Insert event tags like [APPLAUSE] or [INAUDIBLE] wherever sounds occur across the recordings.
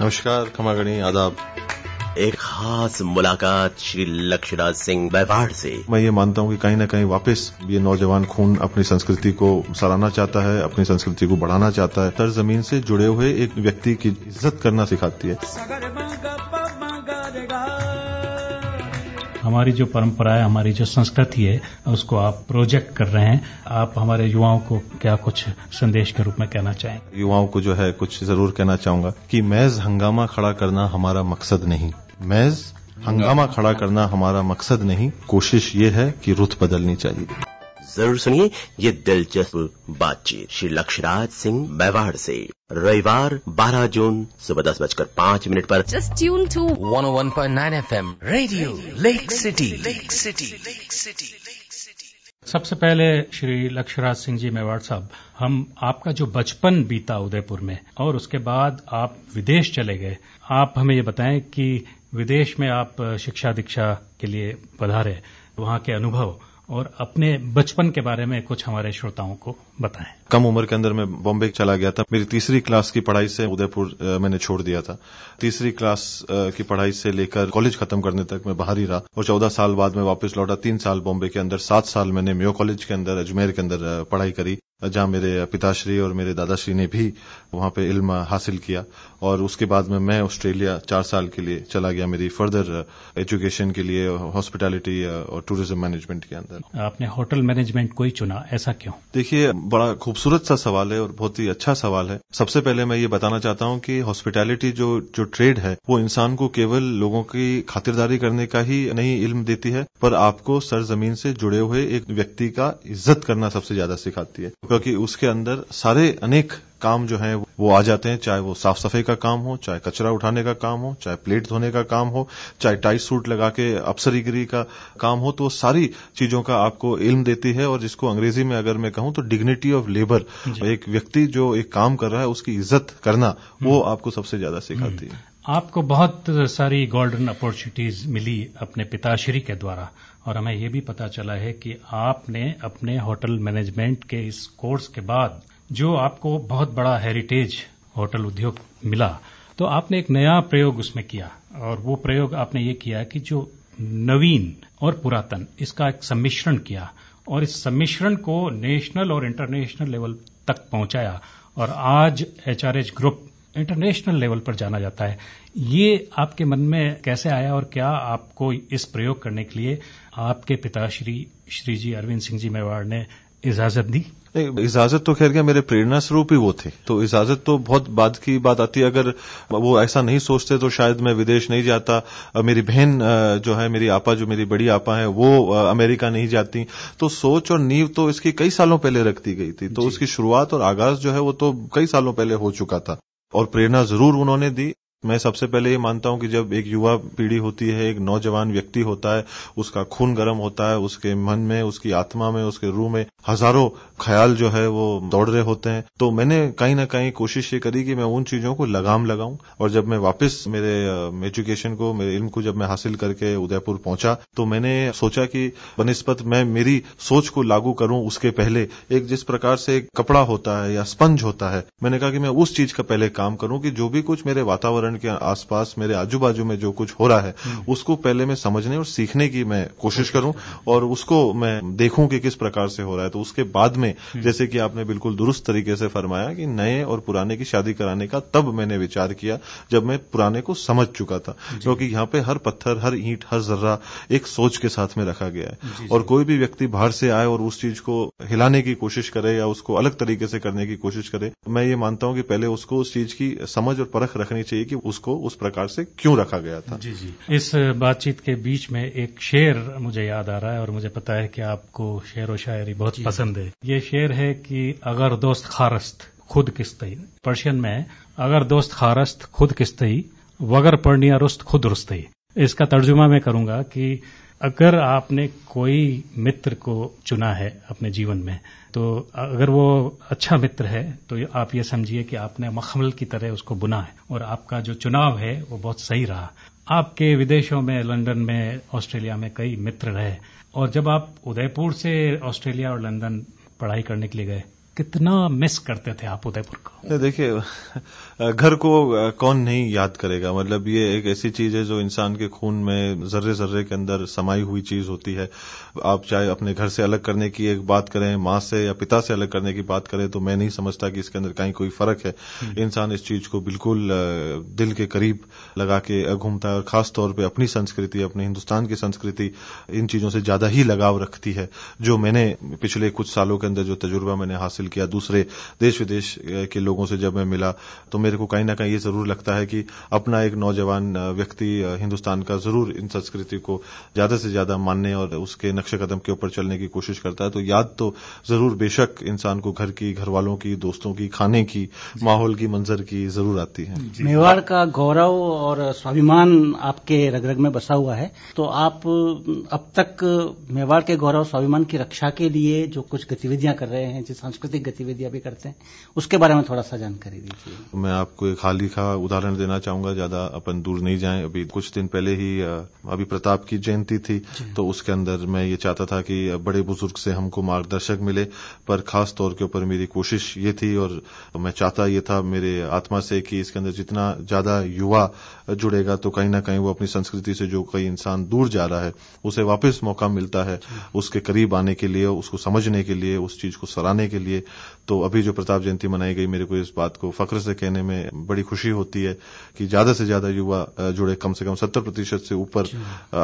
नमस्कार खमागणी आदाब एक खास मुलाकात श्री लक्ष्मीराज सिंह बैवाड़ से मैं ये मानता हूँ कि कहीं ना कहीं वापस ये नौजवान खून अपनी संस्कृति को सराहना चाहता है अपनी संस्कृति को बढ़ाना चाहता है तर जमीन से जुड़े हुए एक व्यक्ति की इज्जत करना सिखाती है हमारी जो परंपरा है हमारी जो संस्कृति है उसको आप प्रोजेक्ट कर रहे हैं आप हमारे युवाओं को क्या कुछ संदेश के रूप में कहना चाहेंगे युवाओं को जो है कुछ जरूर कहना चाहूंगा कि मैज हंगामा खड़ा करना हमारा मकसद नहीं मैज हंगामा खड़ा करना हमारा मकसद नहीं कोशिश ये है कि रुत बदलनी चाहिए जरूर सुनिए ये दिलचस्प बातचीत श्री लक्षराज सिंह मेवाड़ से रविवार 12 जून सुबह दस बजकर पाँच मिनट पर just tune to 101.9 FM radio lake city lake city lake city सबसे पहले श्री लक्षराज सिंह जी मेवाड़ साहब हम आपका जो बचपन बीता उदयपुर में और उसके बाद आप विदेश चले गए आप हमें ये बताएं कि विदेश में आप शिक्षा दीक्षा के लिए पधारे वहां के अनुभव और अपने बचपन के बारे में कुछ हमारे श्रोताओं को बताएं कम उम्र के अंदर मैं बॉम्बे चला गया था मेरी तीसरी क्लास की पढ़ाई से उदयपुर मैंने छोड़ दिया था तीसरी क्लास की पढ़ाई से लेकर कॉलेज खत्म करने तक मैं बाहर ही रहा और चौदह साल बाद मैं वापस लौटा तीन साल बॉम्बे के अंदर सात साल मैंने मेयो कॉलेज के अंदर अजमेर के अंदर पढ़ाई करी जहां मेरे पिताश्री और मेरे दादाश्री ने भी वहां पे इल्म हासिल किया और उसके बाद में मैं ऑस्ट्रेलिया चार साल के लिए चला गया मेरी फर्दर एजुकेशन के लिए हॉस्पिटैलिटी और टूरिज्म मैनेजमेंट के अंदर आपने होटल मैनेजमेंट को ही चुना ऐसा क्यों देखिए बड़ा खूबसूरत सा सवाल है और बहुत ही अच्छा सवाल है सबसे पहले मैं ये बताना चाहता हूं कि हॉस्पिटैलिटी जो जो ट्रेड है वो इंसान को केवल लोगों की खातिरदारी करने का ही नहीं इल्म देती है पर आपको सरजमीन से जुड़े हुए एक व्यक्ति का इज्जत करना सबसे ज्यादा सिखाती है क्योंकि उसके अंदर सारे अनेक काम जो हैं वो आ जाते हैं चाहे वो साफ सफाई का काम हो चाहे कचरा उठाने का काम हो चाहे प्लेट धोने का काम हो चाहे टाइट सूट लगा के अफसरीगिरी का काम हो तो सारी चीजों का आपको इल्म देती है और जिसको अंग्रेजी में अगर मैं कहूं तो डिग्निटी ऑफ लेबर एक व्यक्ति जो एक काम कर रहा है उसकी इज्जत करना वो हम्म। आपको सबसे ज्यादा सिखाती है हम्म। आपको बहुत सारी गोल्डन अपॉर्चुनिटीज मिली अपने पिताश्री के द्वारा और हमें ये भी पता चला है कि आपने अपने होटल मैनेजमेंट के इस कोर्स के बाद जो आपको बहुत बड़ा हेरिटेज होटल उद्योग मिला तो आपने एक नया प्रयोग उसमें किया और वो प्रयोग आपने ये किया कि जो नवीन और पुरातन इसका एक सम्मिश्रण किया और इस सम्मिश्रण को नेशनल और इंटरनेशनल लेवल तक पहुंचाया और आज एचआरएच ग्रुप इंटरनेशनल लेवल पर जाना जाता है ये आपके मन में कैसे आया और क्या आपको इस प्रयोग करने के लिए आपके पिता श्री श्री जी अरविंद सिंह जी मेवाड़ ने इजाजत दी इजाजत तो खैर क्या मेरे प्रेरणा स्वरूप ही वो थे तो इजाजत तो बहुत बाद की बात आती है अगर वो ऐसा नहीं सोचते तो शायद मैं विदेश नहीं जाता मेरी बहन जो है मेरी आपा जो मेरी बड़ी आपा है वो अमेरिका नहीं जाती तो सोच और नींव तो इसकी कई सालों पहले रख दी गई थी तो उसकी शुरुआत और आगाज जो है वो तो कई सालों पहले हो चुका था और प्रेरणा जरूर उन्होंने दी मैं सबसे पहले ये मानता हूं कि जब एक युवा पीढ़ी होती है एक नौजवान व्यक्ति होता है उसका खून गर्म होता है उसके मन में उसकी आत्मा में उसके रूह में हजारों ख्याल जो है वो दौड़ रहे होते हैं तो मैंने कहीं ना कहीं कोशिश ये करी कि मैं उन चीजों को लगाम लगाऊं और जब मैं वापस मेरे एजुकेशन को मेरे इल्म को जब मैं हासिल करके उदयपुर पहुंचा तो मैंने सोचा कि बनस्पत मैं मेरी सोच को लागू करूं उसके पहले एक जिस प्रकार से कपड़ा होता है या स्पंज होता है मैंने कहा कि मैं उस चीज का पहले काम करूं कि जो भी कुछ मेरे वातावरण उत्तराखंड के आसपास मेरे आजू बाजू में जो कुछ हो रहा है हम्म। उसको पहले मैं समझने और सीखने की मैं कोशिश करूं और उसको मैं देखूं कि किस प्रकार से हो रहा है तो उसके बाद में हम्म। जैसे कि आपने बिल्कुल दुरुस्त तरीके से फरमाया कि नए और पुराने की शादी कराने का तब मैंने विचार किया जब मैं पुराने को समझ चुका था क्योंकि यहां पे हर पत्थर हर ईंट हर जर्रा एक सोच के साथ में रखा गया है और कोई भी व्यक्ति बाहर से आए और उस चीज को हिलाने की कोशिश करे या उसको अलग तरीके से करने की कोशिश करे मैं ये मानता हूं कि पहले उसको उस चीज की समझ और परख रखनी चाहिए कि उसको उस प्रकार से क्यों रखा गया था जी जी इस बातचीत के बीच में एक शेर मुझे याद आ रहा है और मुझे पता है कि आपको शेर व शायरी बहुत पसंद है ये शेर है कि अगर दोस्त खारस्त खुद किस्तई पर्शियन में अगर दोस्त खारस्त खुद किस्तई वगर पढ़निया रुस्त खुद रुस्तई इसका तर्जुमा मैं करूंगा कि अगर आपने कोई मित्र को चुना है अपने जीवन में तो अगर वो अच्छा मित्र है तो आप ये समझिए कि आपने मखमल की तरह उसको बुना है और आपका जो चुनाव है वो बहुत सही रहा आपके विदेशों में लंदन में ऑस्ट्रेलिया में कई मित्र रहे और जब आप उदयपुर से ऑस्ट्रेलिया और लंदन पढ़ाई करने के लिए गए कितना मिस करते थे आप उदयपुर को तो देखिए घर को कौन नहीं याद करेगा मतलब ये एक ऐसी चीज है जो इंसान के खून में जर्रे जर्रे के अंदर समाई हुई चीज होती है आप चाहे अपने घर से अलग करने की एक बात करें माँ से या पिता से अलग करने की बात करें तो मैं नहीं समझता कि इसके अंदर कहीं कोई फर्क है हम्म। इंसान इस चीज को बिल्कुल दिल के करीब लगा के घूमता है और खासतौर पर अपनी संस्कृति अपने हिंदुस्तान की संस्कृति इन चीजों से ज्यादा ही लगाव रखती है जो मैंने पिछले कुछ सालों के अंदर जो तजुर्बा मैंने हासिल किया दूसरे देश विदेश के लोगों से जब मैं मिला तो मेरे को कहीं ना कहीं ये जरूर लगता है कि अपना एक नौजवान व्यक्ति हिंदुस्तान का जरूर इन संस्कृति को ज्यादा से ज्यादा मानने और उसके नक्शे कदम के ऊपर चलने की कोशिश करता है तो याद तो जरूर बेशक इंसान को घर की घर वालों की दोस्तों की खाने की माहौल की मंजर की जरूर आती है मेवाड़ का गौरव और स्वाभिमान आपके रगरग में बसा हुआ है तो आप अब तक मेवाड़ के गौरव स्वाभिमान की रक्षा के लिए जो कुछ गतिविधियां कर रहे हैं जो सांस्कृतिक गतिविधियां भी करते हैं उसके बारे में थोड़ा सा जानकारी दीजिए मैं आपको एक हाल ही का उदाहरण देना चाहूंगा ज्यादा अपन दूर नहीं जाएं अभी कुछ दिन पहले ही अभी प्रताप की जयंती थी तो उसके अंदर मैं ये चाहता था कि बड़े बुजुर्ग से हमको मार्गदर्शक मिले पर खास तौर के ऊपर मेरी कोशिश ये थी और मैं चाहता ये था मेरे आत्मा से कि इसके अंदर जितना ज्यादा युवा जुड़ेगा तो कहीं ना कहीं वो अपनी संस्कृति से जो कहीं इंसान दूर जा रहा है उसे वापस मौका मिलता है उसके करीब आने के लिए उसको समझने के लिए उस चीज को सराहने के लिए तो अभी जो प्रताप जयंती मनाई गई मेरे को इस बात को फख्र से कहने में बड़ी खुशी होती है कि ज्यादा से ज्यादा युवा जुड़े कम से कम सत्तर प्रतिशत से ऊपर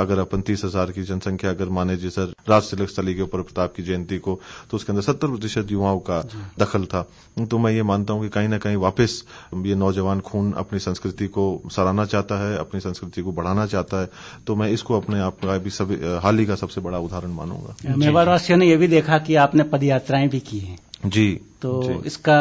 अगर अपन तीस हजार की जनसंख्या अगर माने जी राज तिलक स्थली के ऊपर प्रताप की जयंती को तो उसके अंदर सत्तर प्रतिशत युवाओं का दखल था तो मैं ये मानता हूं कि कहीं ना कहीं वापस ये नौजवान खून अपनी संस्कृति को सराहना चाहता है अपनी संस्कृति को बढ़ाना चाहता है तो मैं इसको अपने आप का भी हाल ही का सबसे बड़ा उदाहरण मानूंगा मेवाड़वासियों ने यह भी देखा कि आपने पदयात्राएं भी की हैं जी तो जी। इसका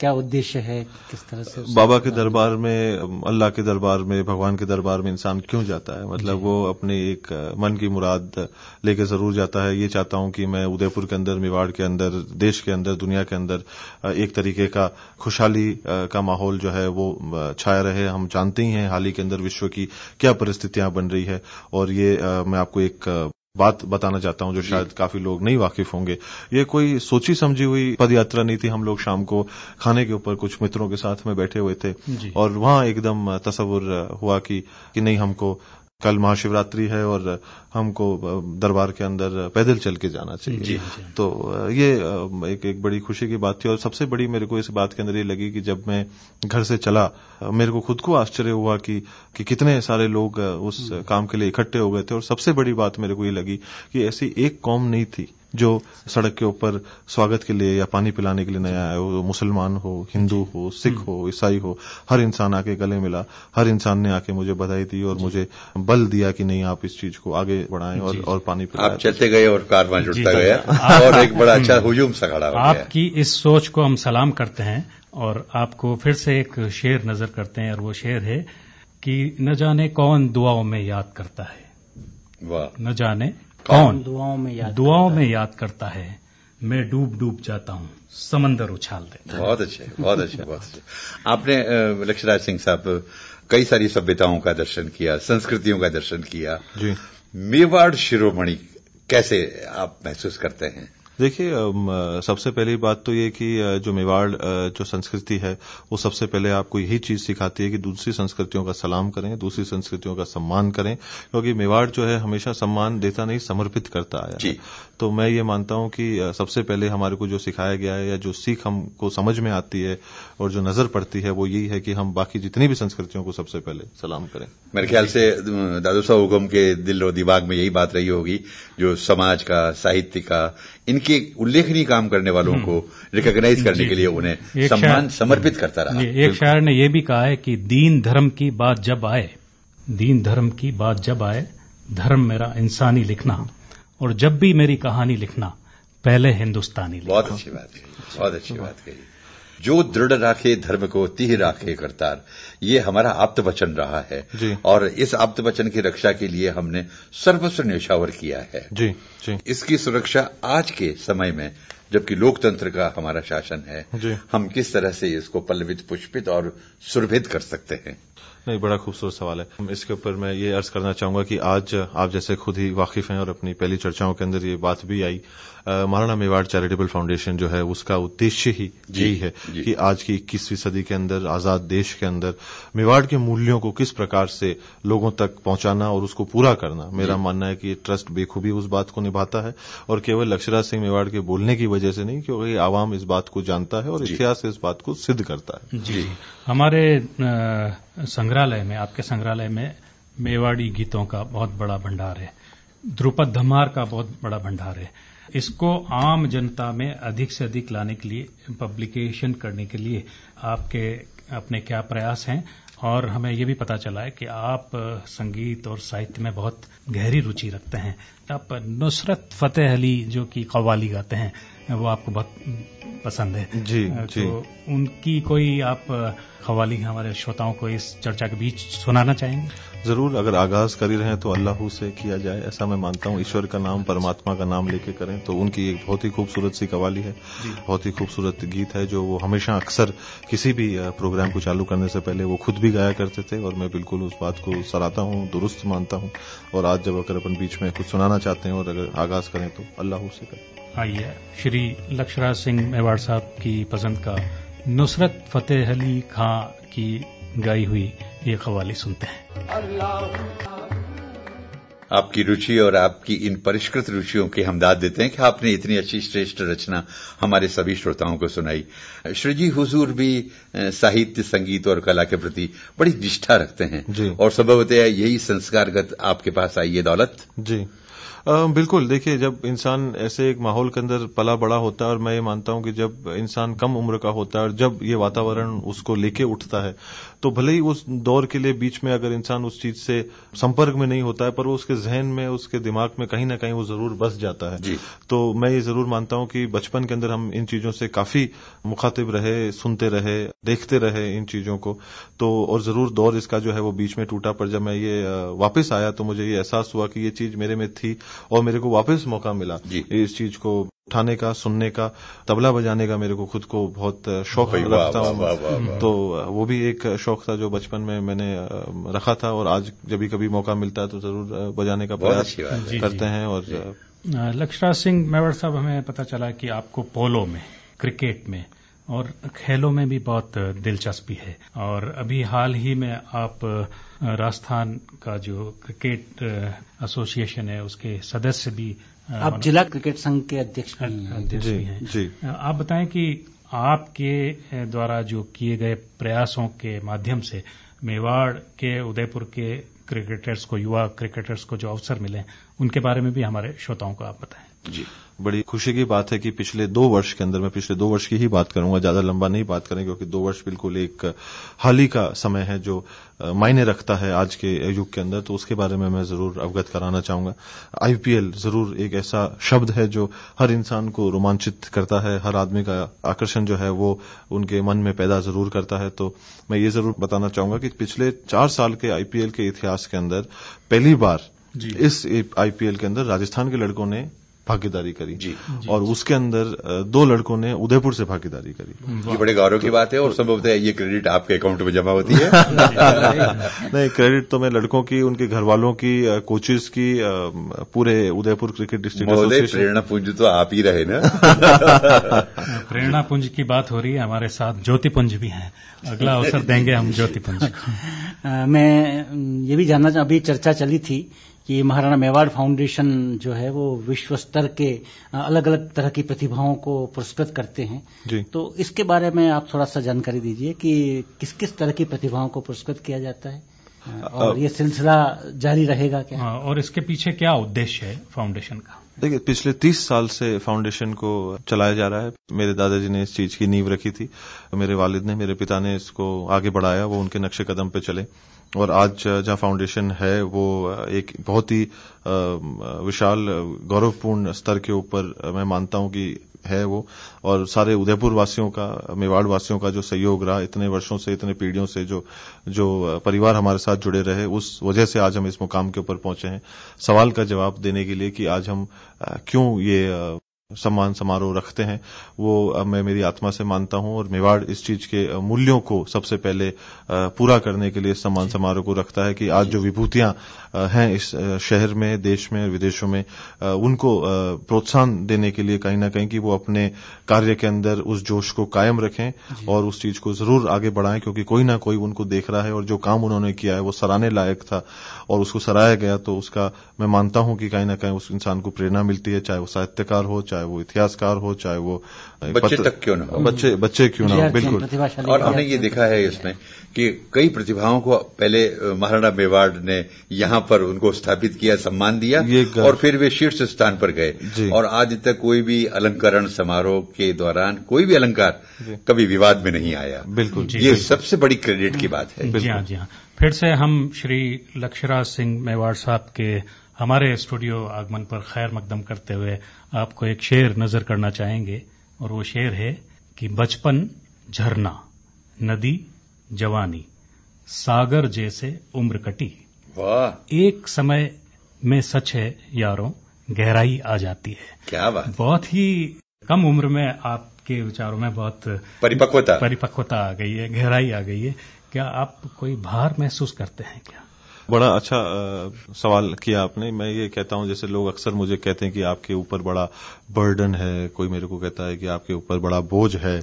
क्या उद्देश्य है किस तरह से बाबा के दरबार में अल्लाह के दरबार में भगवान के दरबार में इंसान क्यों जाता है मतलब वो अपने एक मन की मुराद लेके जरूर जाता है ये चाहता हूं कि मैं उदयपुर के अंदर मेवाड़ के अंदर देश के अंदर दुनिया के अंदर एक तरीके का खुशहाली का माहौल जो है वो छाया रहे हम जानते ही हैं हाल ही के अंदर विश्व की क्या परिस्थितियां बन रही है और ये मैं आपको एक बात बताना चाहता हूं जो शायद काफी लोग नहीं वाकिफ होंगे ये कोई सोची समझी हुई पद यात्रा नहीं थी हम लोग शाम को खाने के ऊपर कुछ मित्रों के साथ में बैठे हुए थे और वहां एकदम तस्वुर हुआ कि कि नहीं हमको कल महाशिवरात्रि है और हमको दरबार के अंदर पैदल चल के जाना चाहिए जी, जी। तो ये एक एक बड़ी खुशी की बात थी और सबसे बड़ी मेरे को इस बात के अंदर ये लगी कि जब मैं घर से चला मेरे को खुद को आश्चर्य हुआ कि कि कितने सारे लोग उस हम्म। काम के लिए इकट्ठे हो गए थे और सबसे बड़ी बात मेरे को ये लगी कि ऐसी एक कौम नहीं थी जो सड़क के ऊपर स्वागत के लिए या पानी पिलाने के लिए नया आया हो मुसलमान हो हिंदू हो सिख हो ईसाई हो हर इंसान आके गले मिला हर इंसान ने आके मुझे बधाई दी और मुझे बल दिया कि नहीं आप इस चीज को आगे बढ़ाएं और, और पानी पिलाएं आप चलते गए और कारवां जुटता गया [LAUGHS] और एक बड़ा अच्छा हुजूम सा खड़ा आपकी इस सोच को हम सलाम करते हैं और आपको फिर से एक शेर नजर करते हैं और वो शेर है कि न जाने कौन दुआओं में याद करता है न जाने कौन दुआओं में याद दुआओं में याद करता है मैं डूब डूब जाता हूं समंदर उछाल देता बहुत अच्छे बहुत अच्छे बहुत अच्छे आपने लक्ष्मीराज सिंह साहब कई सारी सभ्यताओं का दर्शन किया संस्कृतियों का दर्शन किया जी मेवाड़ शिरोमणि कैसे आप महसूस करते हैं देखिए सबसे पहली बात तो ये कि जो मेवाड़ जो संस्कृति है वो सबसे पहले आपको यही चीज सिखाती है कि दूसरी संस्कृतियों का सलाम करें दूसरी संस्कृतियों का सम्मान करें क्योंकि मेवाड़ जो है हमेशा सम्मान देता नहीं समर्पित करता आया है तो मैं ये मानता हूं कि सबसे पहले हमारे को जो सिखाया गया है या जो सीख हमको समझ में आती है और जो नजर पड़ती है वो यही है कि हम बाकी जितनी भी संस्कृतियों को सबसे पहले सलाम करें मेरे ख्याल से दादू साहब हुक्म के दिल और दिमाग में यही बात रही होगी जो समाज का साहित्य का इनके उल्लेखनीय काम करने वालों हम्म। को रिकॉग्नाइज करने के लिए उन्हें सम्मान समर्पित करता रहा एक शायर ने यह भी कहा है कि दीन धर्म की बात जब आए दीन धर्म की बात जब आए धर्म मेरा इंसानी लिखना और जब भी मेरी कहानी लिखना पहले हिंदुस्तानी बहुत अच्छी बात बहुत अच्छी बात कही जो दृढ़ राखे धर्म को तीह राखे करतार ये हमारा आप्त वचन रहा है और इस आप्त वचन की रक्षा के लिए हमने सर्वस्व न्यौछावर किया है जी, जी। इसकी सुरक्षा आज के समय में जबकि लोकतंत्र का हमारा शासन है हम किस तरह से इसको पल्लवित पुष्पित और सुरभित कर सकते हैं नहीं बड़ा खूबसूरत सवाल है इसके ऊपर मैं ये अर्ज करना चाहूंगा कि आज आप जैसे खुद ही वाकिफ हैं और अपनी पहली चर्चाओं के अंदर ये बात भी आई महाराणा मेवाड़ चैरिटेबल फाउंडेशन जो है उसका उद्देश्य ही यही है जी। कि आज की इक्कीसवीं सदी के अंदर आजाद देश के अंदर मेवाड़ के मूल्यों को किस प्रकार से लोगों तक पहुंचाना और उसको पूरा करना मेरा मानना है कि ट्रस्ट बेखूबी उस बात को निभाता है और केवल लक्षराज सिंह मेवाड़ के बोलने की वजह से नहीं क्योंकि आवाम इस बात को जानता है और इतिहास से इस बात को सिद्ध करता है जी हमारे संग्रहालय में आपके संग्रहालय में मेवाड़ी गीतों का बहुत बड़ा भंडार है ध्रुपद धमार का बहुत बड़ा भंडार है इसको आम जनता में अधिक से अधिक लाने के लिए पब्लिकेशन करने के लिए आपके अपने क्या प्रयास हैं और हमें यह भी पता चला है कि आप संगीत और साहित्य में बहुत गहरी रुचि रखते हैं आप नुसरत फतेह अली जो कि कवाली गाते हैं वो आपको बहुत पसंद है जी तो जी उनकी कोई आप कवाली हमारे श्रोताओं को इस चर्चा के बीच सुनाना चाहेंगे जरूर अगर आगाज कर ही रहे हैं तो अल्लाह से किया जाए ऐसा मैं मानता हूँ ईश्वर का नाम परमात्मा का नाम लेके करें तो उनकी एक बहुत ही खूबसूरत सी कवाली है बहुत ही खूबसूरत गीत है जो वो हमेशा अक्सर किसी भी प्रोग्राम को चालू करने से पहले वो खुद भी गाया करते थे और मैं बिल्कुल उस बात को सराहता हूँ दुरुस्त मानता हूँ और आज जब अगर अपन बीच में कुछ सुनाना चाहते हैं और अगर आगाज करें तो अल्लाह से करें आइए श्री लक्षराज सिंह मेवाड़ साहब की पसंद का नुसरत फतेह अली खां की गाई हुई ये कवाली सुनते हैं आपकी रुचि और आपकी इन परिष्कृत रुचियों की हम दाद देते हैं कि आपने इतनी अच्छी श्रेष्ठ रचना हमारे सभी श्रोताओं को सुनाई श्रीजी हुजूर भी साहित्य संगीत और कला के प्रति बड़ी निष्ठा रखते हैं और संभवतः यही संस्कारगत आपके पास आई ये दौलत जी बिल्कुल देखिए जब इंसान ऐसे एक माहौल के अंदर पला बड़ा होता है और मैं ये मानता हूं कि जब इंसान कम उम्र का होता है और जब ये वातावरण उसको लेके उठता है तो भले ही उस दौर के लिए बीच में अगर इंसान उस चीज से संपर्क में नहीं होता है पर वो उसके जहन में उसके दिमाग में कहीं ना कहीं वो जरूर बस जाता है तो मैं ये जरूर मानता हूं कि बचपन के अंदर हम इन चीजों से काफी मुखातिब रहे सुनते रहे देखते रहे इन चीजों को तो और जरूर दौर इसका जो है वो बीच में टूटा पर जब मैं ये वापस आया तो मुझे ये एहसास हुआ कि ये चीज मेरे में थी और मेरे को वापस मौका मिला इस चीज को उठाने का सुनने का तबला बजाने का मेरे को खुद को बहुत शौक रखता हूँ तो वो भी एक शौक था जो बचपन में मैंने रखा था और आज जब भी कभी मौका मिलता है तो जरूर बजाने का प्रयास करते हैं और लक्षराज सिंह मेवर साहब हमें पता चला कि आपको पोलो में क्रिकेट में और खेलों में भी बहुत दिलचस्पी है और अभी हाल ही में आप राजस्थान का जो क्रिकेट एसोसिएशन है उसके सदस्य भी आप जिला क्रिकेट संघ के अध्यक्ष भी हैं आप बताएं कि आपके द्वारा जो किए गए प्रयासों के माध्यम से मेवाड़ के उदयपुर के क्रिकेटर्स को युवा क्रिकेटर्स को जो अवसर मिले उनके बारे में भी हमारे श्रोताओं को आप बताएं जी बड़ी खुशी की बात है कि पिछले दो वर्ष के अंदर मैं पिछले दो वर्ष की ही बात करूंगा ज्यादा लंबा नहीं बात करें क्योंकि दो वर्ष बिल्कुल एक हाल ही का समय है जो मायने रखता है आज के युग के अंदर तो उसके बारे में मैं जरूर अवगत कराना चाहूंगा आईपीएल जरूर एक ऐसा शब्द है जो हर इंसान को रोमांचित करता है हर आदमी का आकर्षण जो है वो उनके मन में पैदा जरूर करता है तो मैं ये जरूर बताना चाहूंगा कि पिछले चार साल के आईपीएल के इतिहास के अंदर पहली बार इस आईपीएल के अंदर राजस्थान के लड़कों ने भागीदारी करी जी, जी और जी, उसके अंदर दो लड़कों ने उदयपुर से भागीदारी करी ये बड़े गौरव की बात है और संभवतः ये क्रेडिट आपके अकाउंट में जमा होती है [LAUGHS] नहीं क्रेडिट तो मैं लड़कों की उनके घर वालों की कोचेज की पूरे उदयपुर क्रिकेट डिस्ट्रिक्ट प्रेरणा पुंज तो आप ही रहे ना [LAUGHS] प्रेरणा पुंज की बात हो रही है हमारे साथ ज्योति पुंज भी है अगला अवसर देंगे हम ज्योति पुंज [LAUGHS] मैं ये भी जानना अभी चर्चा चली थी कि महाराणा मेवाड़ फाउंडेशन जो है वो विश्व स्तर के अलग अलग तरह की प्रतिभाओं को पुरस्कृत करते हैं तो इसके बारे में आप थोड़ा सा जानकारी दीजिए कि किस किस तरह की प्रतिभाओं को पुरस्कृत किया जाता है और ये सिलसिला जारी रहेगा क्या आ, हाँ, और इसके पीछे क्या उद्देश्य है फाउंडेशन का देखिए पिछले तीस साल से फाउंडेशन को चलाया जा रहा है मेरे दादाजी ने इस चीज की नींव रखी थी मेरे वालिद ने मेरे पिता ने इसको आगे बढ़ाया वो उनके नक्शे कदम पे चले और आज जहां फाउंडेशन है वो एक बहुत ही विशाल गौरवपूर्ण स्तर के ऊपर मैं मानता हूं कि है वो और सारे उदयपुर वासियों का मेवाड़ वासियों का जो सहयोग रहा इतने वर्षों से इतने पीढ़ियों से जो जो परिवार हमारे साथ जुड़े रहे उस वजह से आज हम इस मुकाम के ऊपर पहुंचे हैं सवाल का जवाब देने के लिए कि आज हम क्यों ये सम्मान समारोह रखते हैं वो मैं मेरी आत्मा से मानता हूं और मेवाड़ इस चीज के मूल्यों को सबसे पहले पूरा करने के लिए सम्मान समारोह को रखता है कि आज जो विभूतियां हैं इस शहर में देश में विदेशों में उनको प्रोत्साहन देने के लिए कहीं ना कहीं कि वो अपने कार्य के अंदर उस जोश को कायम रखें और उस चीज को जरूर आगे बढ़ाएं क्योंकि कोई ना कोई उनको देख रहा है और जो काम उन्होंने किया है वो सराहने लायक था और उसको सराहाया गया तो उसका मैं मानता हूं कि कहीं ना कहीं उस इंसान को प्रेरणा मिलती है चाहे वो साहित्यकार हो चाहे चाहे वो इतिहासकार हो चाहे वो बच्चे तक क्यों ना हो बच्चे बच्चे क्यों ना हो बिल्कुल और हमने ये देखा है इसमें कि कई प्रतिभाओं को पहले महाराणा मेवाड़ ने यहां पर उनको स्थापित किया सम्मान दिया और फिर वे शीर्ष स्थान पर गए और आज तक कोई भी अलंकरण समारोह के दौरान कोई भी अलंकार कभी विवाद में नहीं आया बिल्कुल ये सबसे बड़ी क्रेडिट की बात है जी हाँ जी हाँ फिर से हम श्री लक्षराज सिंह मेवाड़ साहब के हमारे स्टूडियो आगमन पर खैर मकदम करते हुए आपको एक शेर नजर करना चाहेंगे और वो शेर है कि बचपन झरना नदी जवानी सागर जैसे उम्र कटी वाह एक समय में सच है यारों गहराई आ जाती है क्या बात बहुत ही कम उम्र में आपके विचारों में बहुत परिपक्वता परिपक्वता आ गई है गहराई आ गई है क्या आप कोई भार महसूस करते हैं क्या बड़ा अच्छा आ, सवाल किया आपने मैं ये कहता हूं जैसे लोग अक्सर मुझे कहते हैं कि आपके ऊपर बड़ा बर्डन है कोई मेरे को कहता है कि आपके ऊपर बड़ा बोझ है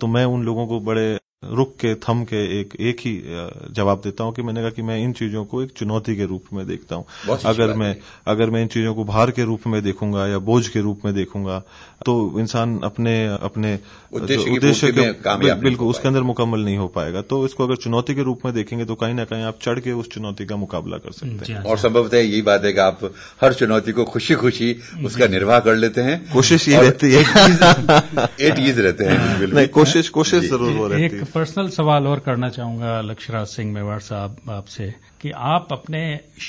तो मैं उन लोगों को बड़े रुक के थम के एक एक ही जवाब देता हूं कि मैंने कहा कि मैं इन चीजों को एक चुनौती के रूप में देखता हूं अगर मैं अगर मैं इन चीजों को भार के रूप में देखूंगा या बोझ के रूप में देखूंगा तो इंसान अपने अपने तो उद्देश्य के बिल्कुल उसके अंदर मुकम्मल नहीं हो पाएगा तो इसको अगर चुनौती के रूप में देखेंगे तो कहीं ना कहीं आप चढ़ के उस चुनौती का मुकाबला कर सकते हैं हाँ, और संभवतः यही बात है कि आप हर चुनौती को खुशी खुशी उसका निर्वाह कर लेते हैं कोशिश ये रहती है एट [LAUGHS] ईज रहते हैं कोशिश कोशिश जरूर हो रही है पर्सनल सवाल और करना चाहूंगा लक्ष्यराज सिंह मेवाड़ साहब आपसे कि आप अपने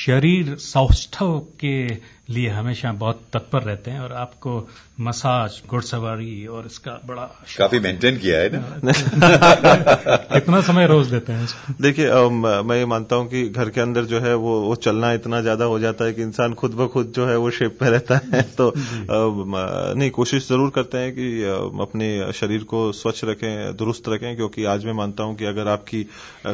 शरीर सौष्ठव के लिए हमेशा बहुत तत्पर रहते हैं और आपको मसाज घुड़सवारी और इसका बड़ा काफी मेंटेन किया है ना इतना [LAUGHS] समय रोज देते हैं देखिए मैं ये मानता हूँ कि घर के अंदर जो है वो वो चलना इतना ज्यादा हो जाता है कि इंसान खुद ब खुद जो है वो शेप में रहता है [LAUGHS] तो नहीं कोशिश जरूर करते हैं कि अपने शरीर को स्वच्छ रखें दुरुस्त रखें क्योंकि आज मैं मानता हूं कि अगर आपकी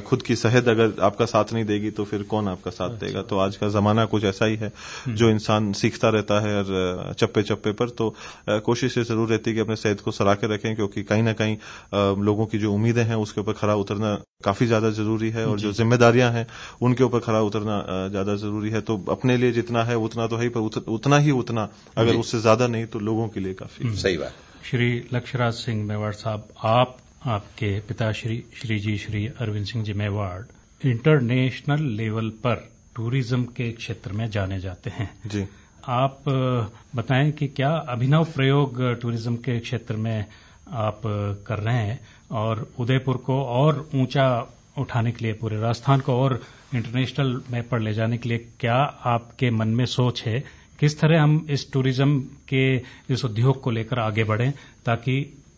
खुद की सेहत अगर आपका साथ नहीं देगी तो फिर कौन आपका साथ अच्छा। देगा तो आज का जमाना कुछ ऐसा ही है हम्म। जो इंसान इंसान सीखता रहता है और चप्पे चप्पे पर तो कोशिश ये जरूर रहती है कि अपने सेहत को सरा के रखें क्योंकि कहीं ना कहीं लोगों की जो उम्मीदें हैं उसके ऊपर खरा उतरना काफी ज्यादा जरूरी है और जो जिम्मेदारियां हैं उनके ऊपर खरा उतरना ज्यादा जरूरी है तो अपने लिए जितना है उतना तो है पर उतना ही उतना अगर उससे ज्यादा नहीं तो लोगों के लिए काफी हम्म। सही बात श्री लक्षराज सिंह मेवाड़ साहब आप आपके पिता श्री श्री जी श्री अरविंद सिंह जी मेवाड़ इंटरनेशनल लेवल पर टूरिज्म के क्षेत्र में जाने जाते हैं जी आप बताएं कि क्या अभिनव प्रयोग टूरिज्म के क्षेत्र में आप कर रहे हैं और उदयपुर को और ऊंचा उठाने के लिए पूरे राजस्थान को और इंटरनेशनल मैप पर ले जाने के लिए क्या आपके मन में सोच है किस तरह हम इस टूरिज्म के इस उद्योग को लेकर आगे बढ़ें ताकि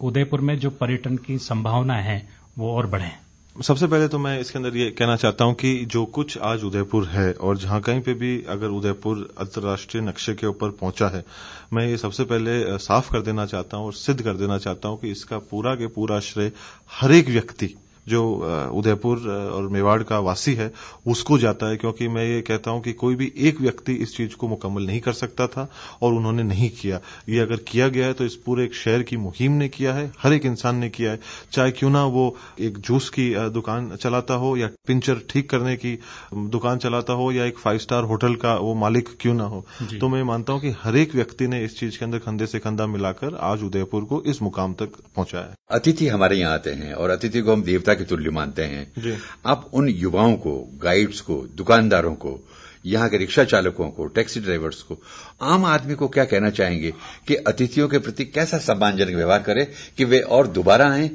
उदयपुर में जो पर्यटन की संभावनाएं हैं वो और बढ़ें सबसे पहले तो मैं इसके अंदर ये कहना चाहता हूं कि जो कुछ आज उदयपुर है और जहां कहीं पे भी अगर उदयपुर अंतर्राष्ट्रीय नक्शे के ऊपर पहुंचा है मैं ये सबसे पहले साफ कर देना चाहता हूं और सिद्ध कर देना चाहता हूं कि इसका पूरा के पूरा श्रेय हर एक व्यक्ति जो उदयपुर और मेवाड़ का वासी है उसको जाता है क्योंकि मैं ये कहता हूं कि कोई भी एक व्यक्ति इस चीज को मुकम्मल नहीं कर सकता था और उन्होंने नहीं किया ये अगर किया गया है तो इस पूरे एक शहर की मुहिम ने किया है हर एक इंसान ने किया है चाहे क्यों ना वो एक जूस की दुकान चलाता हो या पिंचर ठीक करने की दुकान चलाता हो या एक फाइव स्टार होटल का वो मालिक क्यों ना हो तो मैं मानता हूं कि हर एक व्यक्ति ने इस चीज के अंदर कंधे से कंधा मिलाकर आज उदयपुर को इस मुकाम तक पहुंचाया अतिथि हमारे यहां आते हैं और अतिथि को हम देवता के तुल्य मानते हैं आप उन युवाओं को गाइड्स को दुकानदारों को यहां के रिक्शा चालकों को टैक्सी ड्राइवर्स को आम आदमी को क्या कहना चाहेंगे कि अतिथियों के प्रति कैसा सम्मानजनक व्यवहार करें कि वे और दोबारा आए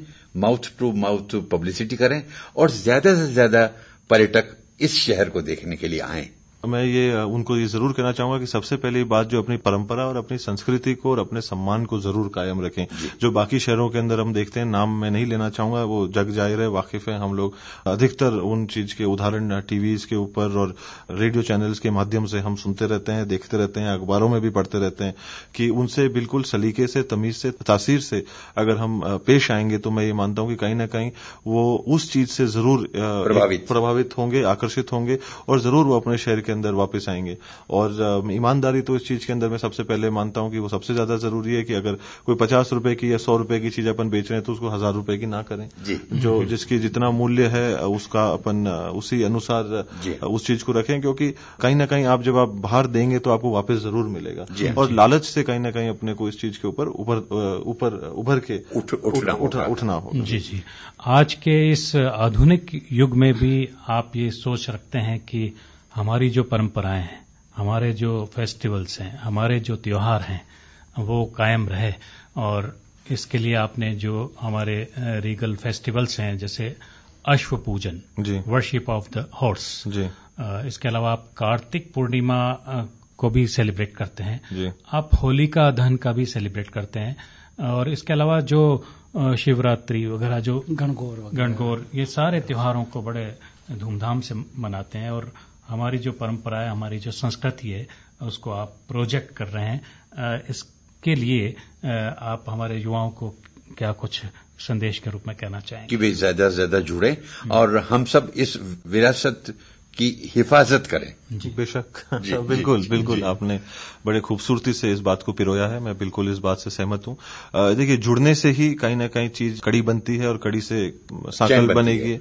माउथ टू माउथ पब्लिसिटी करें और ज्यादा से ज्यादा पर्यटक इस शहर को देखने के लिए आएं मैं ये उनको ये जरूर कहना चाहूंगा कि सबसे पहली बात जो अपनी परंपरा और अपनी संस्कृति को और अपने सम्मान को जरूर कायम रखें जो बाकी शहरों के अंदर हम देखते हैं नाम मैं नहीं लेना चाहूंगा वो जग जाहिर है वाकिफ है हम लोग अधिकतर उन चीज के उदाहरण टीवी के ऊपर और रेडियो चैनल्स के माध्यम से हम सुनते रहते हैं देखते रहते हैं अखबारों में भी पढ़ते रहते हैं कि उनसे बिल्कुल सलीके से तमीज से तासीर से अगर हम पेश आएंगे तो मैं ये मानता हूं कि कहीं ना कहीं वो उस चीज से जरूर प्रभावित प्रभावित होंगे आकर्षित होंगे और जरूर वो अपने शहर के के अंदर वापस आएंगे और ईमानदारी तो इस चीज़ के अंदर मैं सबसे पहले मानता हूँ कि वो सबसे ज़्यादा ज़रूरी है कि अगर कोई पचास रुपए की या सौ रुपए की चीज़ अपन बेच रहे हैं तो उसको हज़ार रुपए की ना करें जो जिसकी जितना मूल्य है उसका अपन उसी अनुसार उस चीज़ को रखें क्योंकि कहीं ना कहीं आप जब आप बाहर देंगे तो आपको वापस ज़रूर मिलेगा और लालच से कहीं ना कहीं अपने को इस चीज़ के ऊपर ऊपर उभर के उठना हो उठना होगा जी जी आज के इस आधुनिक युग में भी आप ये सोच रखते हैं कि हमारी जो परंपराएं हैं हमारे जो फेस्टिवल्स हैं हमारे जो त्यौहार हैं वो कायम रहे और इसके लिए आपने जो हमारे रीगल फेस्टिवल्स हैं जैसे अश्व पूजन वर्शिप ऑफ द हॉर्स इसके अलावा आप कार्तिक पूर्णिमा को भी सेलिब्रेट करते हैं आप होली का दहन का भी सेलिब्रेट करते हैं और इसके अलावा जो शिवरात्रि वगैरह जो गणगौर गणगौर ये सारे त्योहारों को बड़े धूमधाम से मनाते हैं और हमारी जो परंपरा है हमारी जो संस्कृति है उसको आप प्रोजेक्ट कर रहे हैं इसके लिए आप हमारे युवाओं को क्या कुछ संदेश के रूप में कहना चाहेंगे कि वे ज्यादा से ज्यादा जुड़े और हम सब इस विरासत की हिफाजत करें बेशक अच्छा, बिल्कुल जी, बिल्कुल जी, आपने बड़े खूबसूरती से इस बात को पिरोया है मैं बिल्कुल इस बात से सहमत हूं देखिए जुड़ने से ही कहीं ना कहीं चीज कड़ी बनती है और कड़ी से साकल बनेगी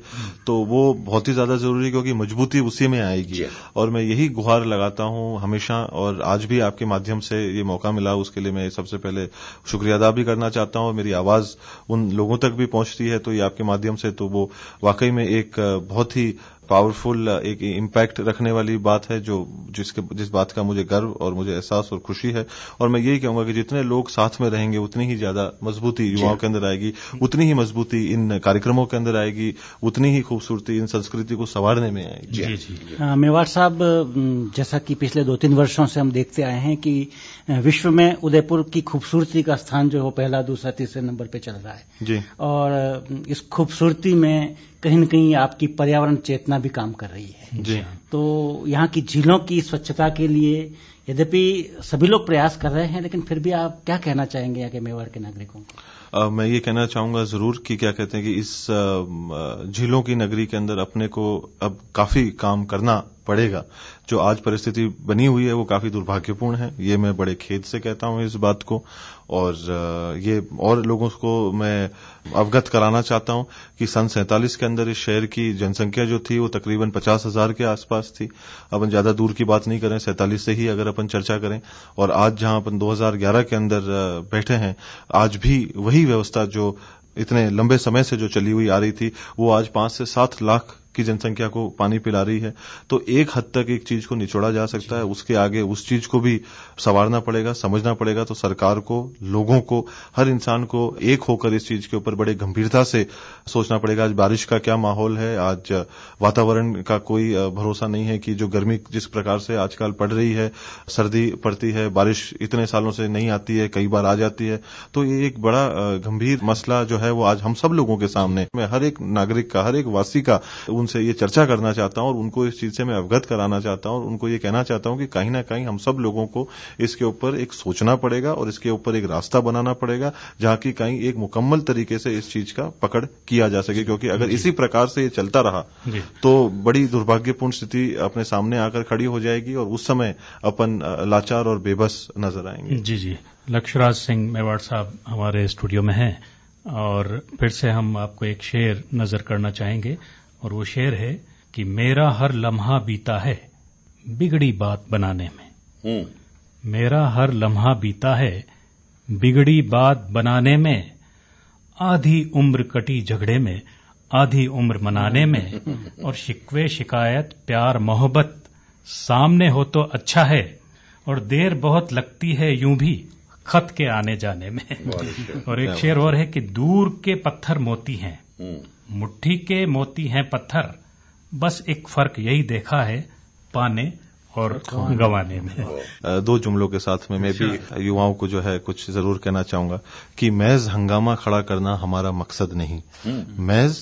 तो वो बहुत ही ज्यादा जरूरी क्योंकि मजबूती उसी में आएगी और मैं यही गुहार लगाता हूं हमेशा और आज भी आपके माध्यम से ये मौका मिला उसके लिए मैं सबसे पहले शुक्रिया अदा भी करना चाहता हूं मेरी आवाज उन लोगों तक भी पहुंचती है तो ये आपके माध्यम से तो वो वाकई में एक बहुत ही पावरफुल uh, एक इम्पैक्ट रखने वाली बात है जो जिसके जिस बात का मुझे गर्व और मुझे एहसास और खुशी है और मैं यही कहूंगा कि जितने लोग साथ में रहेंगे उतनी ही ज्यादा मजबूती युवाओं के अंदर आएगी उतनी ही मजबूती इन कार्यक्रमों के अंदर आएगी उतनी ही खूबसूरती इन संस्कृति को संवारने में आएगी जी जी मेवाड़ साहब जैसा कि पिछले दो तीन वर्षों से हम देखते आए हैं कि विश्व में उदयपुर की खूबसूरती का स्थान जो है पहला दूसरा तीसरे नंबर पर चल रहा है जी और इस खूबसूरती में कहीं ना कहीं आपकी पर्यावरण चेतना भी काम कर रही है जी। तो यहाँ की झीलों की स्वच्छता के लिए यद्यपि सभी लोग प्रयास कर रहे हैं लेकिन फिर भी आप क्या कहना चाहेंगे यहाँ के मेवाड़ के नागरिकों को मैं ये कहना चाहूंगा जरूर कि क्या कहते हैं कि इस झीलों की नगरी के अंदर अपने को अब काफी काम करना पड़ेगा जो आज परिस्थिति बनी हुई है वो काफी दुर्भाग्यपूर्ण है ये मैं बड़े खेद से कहता हूं इस बात को और ये और लोगों को मैं अवगत कराना चाहता हूं कि सन सैंतालीस के अंदर इस शहर की जनसंख्या जो थी वो तकरीबन पचास हजार के आसपास थी अपन ज्यादा दूर की बात नहीं करें सैंतालीस से ही अगर अपन चर्चा करें और आज जहां अपन 2011 के अंदर बैठे हैं आज भी वही व्यवस्था जो इतने लंबे समय से जो चली हुई आ रही थी वो आज पांच से सात लाख की जनसंख्या को पानी पिला रही है तो एक हद तक एक चीज को निचोड़ा जा सकता है उसके आगे उस चीज को भी संवारना पड़ेगा समझना पड़ेगा तो सरकार को लोगों को हर इंसान को एक होकर इस चीज के ऊपर बड़े गंभीरता से सोचना पड़ेगा आज बारिश का क्या माहौल है आज वातावरण का कोई भरोसा नहीं है कि जो गर्मी जिस प्रकार से आजकल पड़ रही है सर्दी पड़ती है बारिश इतने सालों से नहीं आती है कई बार आ जाती है तो ये एक बड़ा गंभीर मसला जो है वो आज हम सब लोगों के सामने हर एक नागरिक का हर एक वासी का उन उनसे ये चर्चा करना चाहता हूं और उनको इस चीज से मैं अवगत कराना चाहता हूं और उनको ये कहना चाहता हूं कि कहीं ना कहीं हम सब लोगों को इसके ऊपर एक सोचना पड़ेगा और इसके ऊपर एक रास्ता बनाना पड़ेगा जहां की कहीं एक मुकम्मल तरीके से इस चीज का पकड़ किया जा सके क्योंकि अगर इसी प्रकार से ये चलता रहा तो बड़ी दुर्भाग्यपूर्ण स्थिति अपने सामने आकर खड़ी हो जाएगी और उस समय अपन लाचार और बेबस नजर आएंगे जी जी लक्षराज सिंह मेवाड़ साहब हमारे स्टूडियो में हैं और फिर से हम आपको एक शेर नजर करना चाहेंगे और वो शेर है कि मेरा हर लम्हा बीता है बिगड़ी बात बनाने में हम्म। मेरा हर लम्हा बीता है बिगड़ी बात बनाने में आधी उम्र कटी झगड़े में आधी उम्र मनाने में और शिकवे शिकायत प्यार मोहब्बत सामने हो तो अच्छा है और देर बहुत लगती है यूं भी खत के आने जाने में और एक शेर और है कि दूर के पत्थर मोती हैं हम्म। मुट्ठी के मोती हैं पत्थर बस एक फर्क यही देखा है पाने और गंवाने में दो जुमलों के साथ में मैं भी अच्छा। युवाओं को जो है कुछ जरूर कहना चाहूंगा कि मैज हंगामा खड़ा करना हमारा मकसद नहीं हम्म। मैज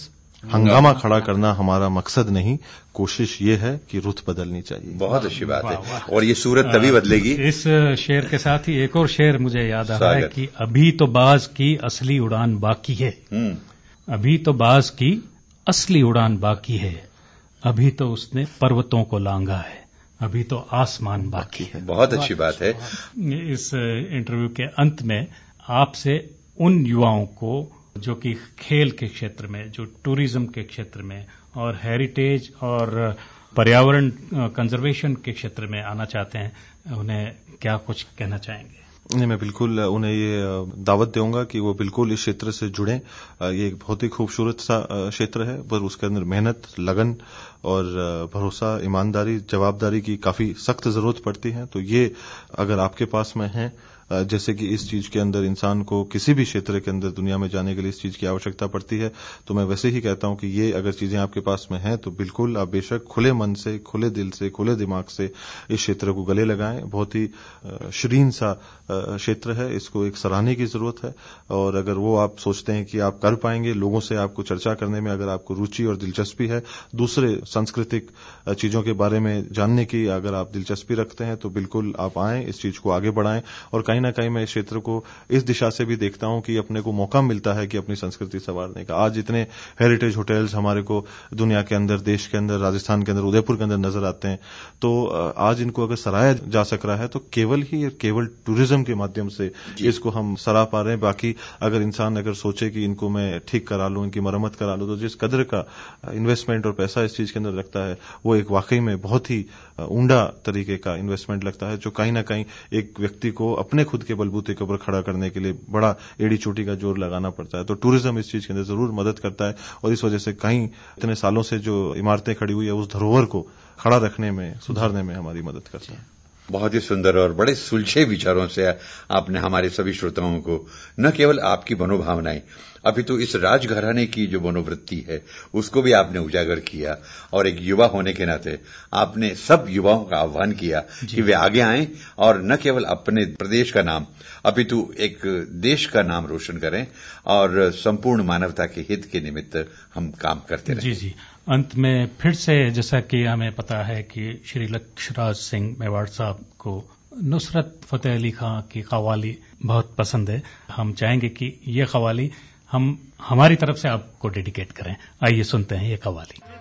हंगामा खड़ा करना हमारा मकसद नहीं कोशिश ये है कि रुत बदलनी चाहिए बहुत अच्छी बात है और ये सूरत तभी बदलेगी इस शेर के साथ ही एक और शेर मुझे याद आ रहा है कि अभी तो बाज की असली उड़ान बाकी है हम्म। अभी तो बाज की असली उड़ान बाकी है अभी तो उसने पर्वतों को लांगा है अभी तो आसमान बाकी है बहुत अच्छी बात है इस इंटरव्यू के अंत में आपसे उन युवाओं को जो कि खेल के क्षेत्र में जो टूरिज्म के क्षेत्र में और हेरिटेज और पर्यावरण कंजर्वेशन के क्षेत्र में आना चाहते हैं उन्हें क्या कुछ कहना चाहेंगे नहीं मैं बिल्कुल उन्हें ये दावत दूंगा कि वो बिल्कुल इस क्षेत्र से जुड़े ये एक बहुत ही खूबसूरत सा क्षेत्र है पर उसके अंदर मेहनत लगन और भरोसा ईमानदारी जवाबदारी की काफी सख्त जरूरत पड़ती है तो ये अगर आपके पास में है जैसे कि इस चीज के अंदर इंसान को किसी भी क्षेत्र के अंदर दुनिया में जाने के लिए इस चीज की आवश्यकता पड़ती है तो मैं वैसे ही कहता हूं कि ये अगर चीजें आपके पास में हैं तो बिल्कुल आप बेशक खुले मन से खुले दिल से खुले दिमाग से इस क्षेत्र को गले लगाएं बहुत ही शरीन सा क्षेत्र है इसको एक सराहने की जरूरत है और अगर वो आप सोचते हैं कि आप कर पाएंगे लोगों से आपको चर्चा करने में अगर आपको रुचि और दिलचस्पी है दूसरे सांस्कृतिक चीजों के बारे में जानने की अगर आप दिलचस्पी रखते हैं तो बिल्कुल आप आएं इस चीज को आगे बढ़ाएं और कहीं कहीं ना कहीं मैं इस क्षेत्र को इस दिशा से भी देखता हूं कि अपने को मौका मिलता है कि अपनी संस्कृति संवारने का आज इतने हेरिटेज होटल्स हमारे को दुनिया के अंदर देश के अंदर राजस्थान के अंदर उदयपुर के अंदर नजर आते हैं तो आज इनको अगर सराहा जा सक रहा है तो केवल ही केवल टूरिज्म के माध्यम से इसको हम सराह पा रहे हैं बाकी अगर इंसान अगर सोचे कि इनको मैं ठीक करा लूं इनकी मरम्मत करा लूं तो जिस कदर का इन्वेस्टमेंट और पैसा इस चीज के अंदर लगता है वो एक वाकई में बहुत ही ऊंडा तरीके का इन्वेस्टमेंट लगता है जो कहीं ना कहीं एक व्यक्ति को अपने खुद के बलबूते के ऊपर खड़ा करने के लिए बड़ा एड़ी चोटी का जोर लगाना पड़ता है तो टूरिज्म इस चीज के अंदर जरूर मदद करता है और इस वजह से कहीं इतने सालों से जो इमारतें खड़ी हुई है उस धरोहर को खड़ा रखने में सुधारने में हमारी मदद करता है बहुत ही सुंदर और बड़े सुलझे विचारों से आपने हमारे सभी श्रोताओं को न केवल आपकी मनोभावनाएं अभी तो इस राजघराने की जो मनोवृत्ति है उसको भी आपने उजागर किया और एक युवा होने के नाते आपने सब युवाओं का आह्वान किया कि वे आगे आए और न केवल अपने प्रदेश का नाम अभी तो एक देश का नाम रोशन करें और संपूर्ण मानवता के हित के निमित्त हम काम करते रहे जी जी अंत में फिर से जैसा कि हमें पता है कि श्री लक्षराज सिंह मेवाड़ साहब को नुसरत फतेह अली खां की कवाली बहुत पसंद है हम चाहेंगे कि ये कवाली हम हमारी तरफ से आपको डेडिकेट करें आइए सुनते हैं ये कवाली